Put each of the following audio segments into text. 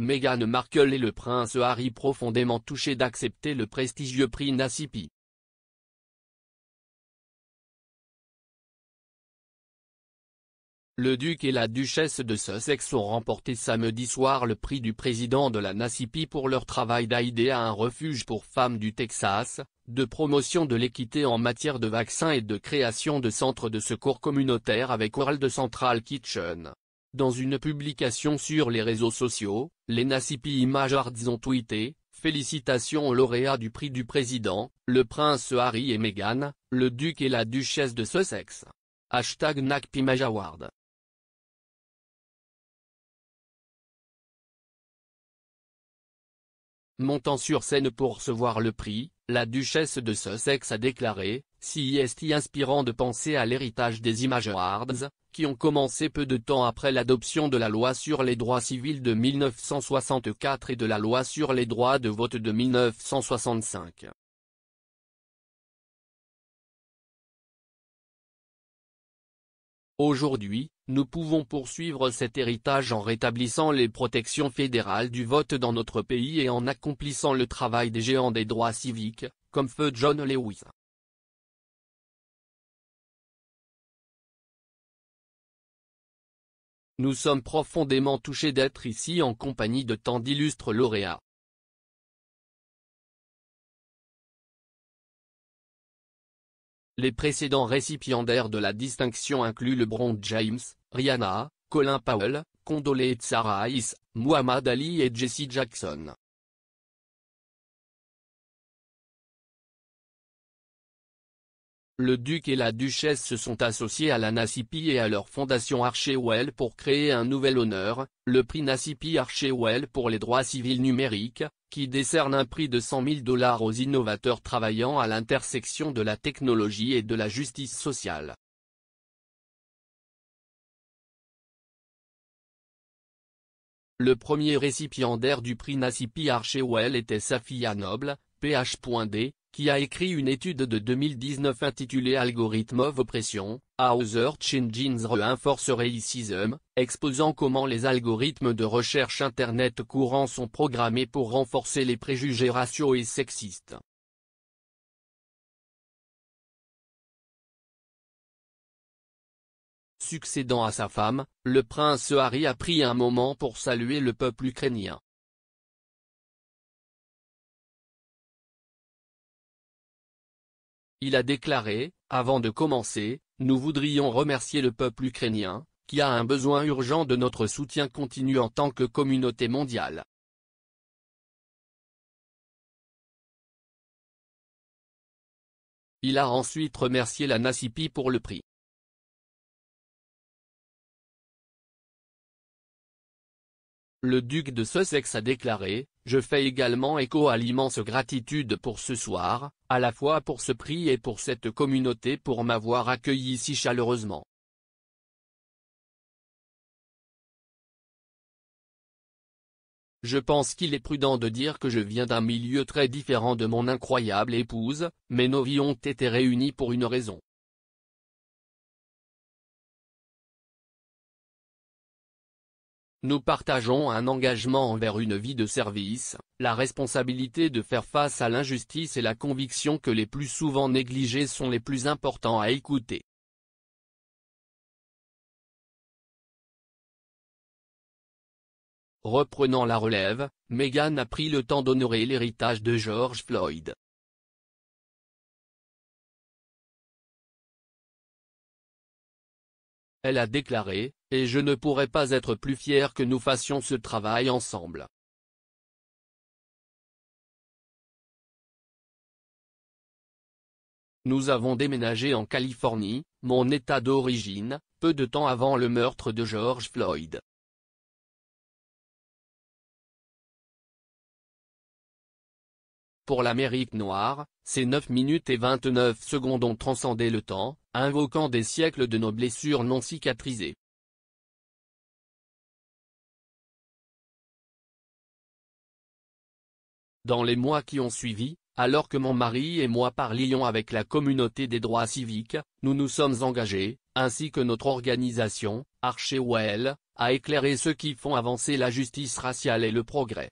Meghan Markle et le prince Harry profondément touchés d'accepter le prestigieux prix Nassipi. Le duc et la duchesse de Sussex ont remporté samedi soir le prix du président de la Nassipi pour leur travail d'aider à un refuge pour femmes du Texas, de promotion de l'équité en matière de vaccins et de création de centres de secours communautaires avec World Central Kitchen. Dans une publication sur les réseaux sociaux, les Nasipi Image Arts ont tweeté « Félicitations aux lauréats du prix du président, le prince Harry et Meghan, le duc et la duchesse de Sussex. Hashtag Montant sur scène pour recevoir le prix, la duchesse de Sussex a déclaré, si est inspirant de penser à l'héritage des Images Awards, qui ont commencé peu de temps après l'adoption de la loi sur les droits civils de 1964 et de la loi sur les droits de vote de 1965. Aujourd'hui, nous pouvons poursuivre cet héritage en rétablissant les protections fédérales du vote dans notre pays et en accomplissant le travail des géants des droits civiques, comme feu John Lewis. Nous sommes profondément touchés d'être ici en compagnie de tant d'illustres lauréats. Les précédents récipiendaires de la distinction incluent LeBron James, Rihanna, Colin Powell, Condoleezza Rice, Muhammad Ali et Jesse Jackson. le duc et la duchesse se sont associés à la Nassipi et à leur fondation Archewell pour créer un nouvel honneur, le prix Nassipi Archewell pour les droits civils numériques, qui décerne un prix de 100 000 dollars aux innovateurs travaillant à l'intersection de la technologie et de la justice sociale. Le premier récipiendaire du prix Nassipi Archewell était Safia Noble, PH.D, qui a écrit une étude de 2019 intitulée Algorithm of Oppression, How Search Changes Reinforce Racism, exposant comment les algorithmes de recherche Internet courants sont programmés pour renforcer les préjugés raciaux et sexistes. Succédant à sa femme, le prince Harry a pris un moment pour saluer le peuple ukrainien. Il a déclaré, avant de commencer, nous voudrions remercier le peuple ukrainien, qui a un besoin urgent de notre soutien continu en tant que communauté mondiale. Il a ensuite remercié la NACIPI pour le prix. Le duc de Sussex a déclaré, « Je fais également écho à l'immense gratitude pour ce soir, à la fois pour ce prix et pour cette communauté pour m'avoir accueilli si chaleureusement. Je pense qu'il est prudent de dire que je viens d'un milieu très différent de mon incroyable épouse, mais nos vies ont été réunies pour une raison. Nous partageons un engagement envers une vie de service, la responsabilité de faire face à l'injustice et la conviction que les plus souvent négligés sont les plus importants à écouter. Reprenant la relève, Meghan a pris le temps d'honorer l'héritage de George Floyd. Elle a déclaré, et je ne pourrais pas être plus fière que nous fassions ce travail ensemble. Nous avons déménagé en Californie, mon état d'origine, peu de temps avant le meurtre de George Floyd. pour l'Amérique noire, ces 9 minutes et 29 secondes ont transcendé le temps, invoquant des siècles de nos blessures non cicatrisées. Dans les mois qui ont suivi, alors que mon mari et moi parlions avec la communauté des droits civiques, nous nous sommes engagés, ainsi que notre organisation, Archewell, à éclairer ceux qui font avancer la justice raciale et le progrès.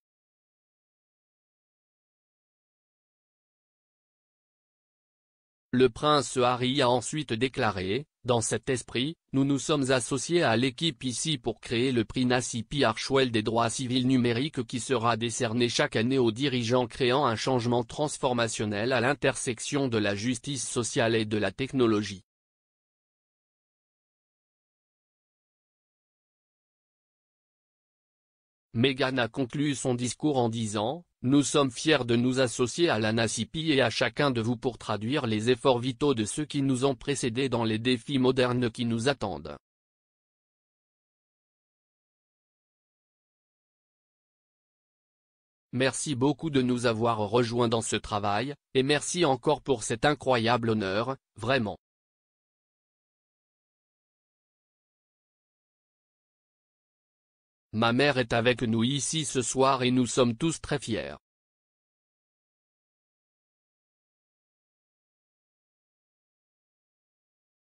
Le prince Harry a ensuite déclaré, dans cet esprit, nous nous sommes associés à l'équipe ici pour créer le prix Nassipi Archwell des droits civils numériques qui sera décerné chaque année aux dirigeants créant un changement transformationnel à l'intersection de la justice sociale et de la technologie. Meghan a conclu son discours en disant, nous sommes fiers de nous associer à la et à chacun de vous pour traduire les efforts vitaux de ceux qui nous ont précédés dans les défis modernes qui nous attendent. Merci beaucoup de nous avoir rejoints dans ce travail, et merci encore pour cet incroyable honneur, vraiment. Ma mère est avec nous ici ce soir et nous sommes tous très fiers.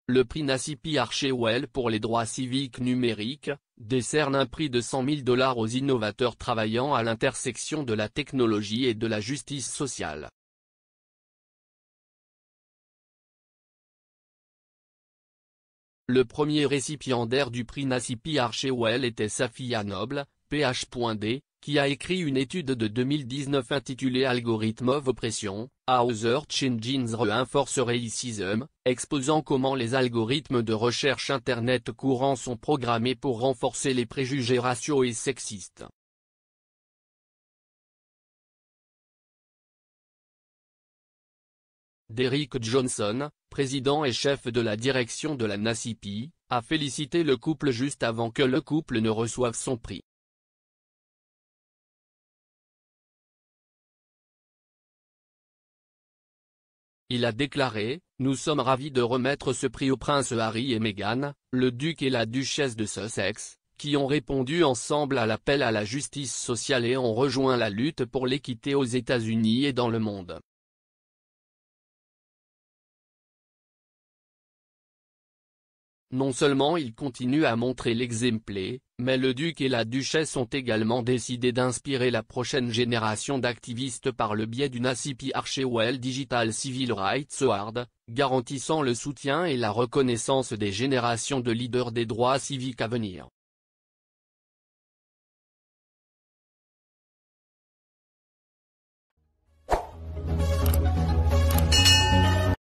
Le prix Nassipi Archewell pour les droits civiques numériques, décerne un prix de 100 000 dollars aux innovateurs travaillant à l'intersection de la technologie et de la justice sociale. Le premier récipiendaire du prix Nassipi Archewell était Safia Noble, PH.D, qui a écrit une étude de 2019 intitulée Algorithm of Oppression, How Search Reinforce Racism, exposant comment les algorithmes de recherche Internet courants sont programmés pour renforcer les préjugés raciaux et sexistes. Derrick Johnson, président et chef de la direction de la NACIPI, a félicité le couple juste avant que le couple ne reçoive son prix. Il a déclaré, Nous sommes ravis de remettre ce prix au prince Harry et Meghan, le duc et la duchesse de Sussex, qui ont répondu ensemble à l'appel à la justice sociale et ont rejoint la lutte pour l'équité aux États-Unis et dans le monde. Non seulement il continue à montrer l'exemple, mais le duc et la duchesse ont également décidé d'inspirer la prochaine génération d'activistes par le biais d'une ACP Archewell Digital Civil Rights Award, garantissant le soutien et la reconnaissance des générations de leaders des droits civiques à venir.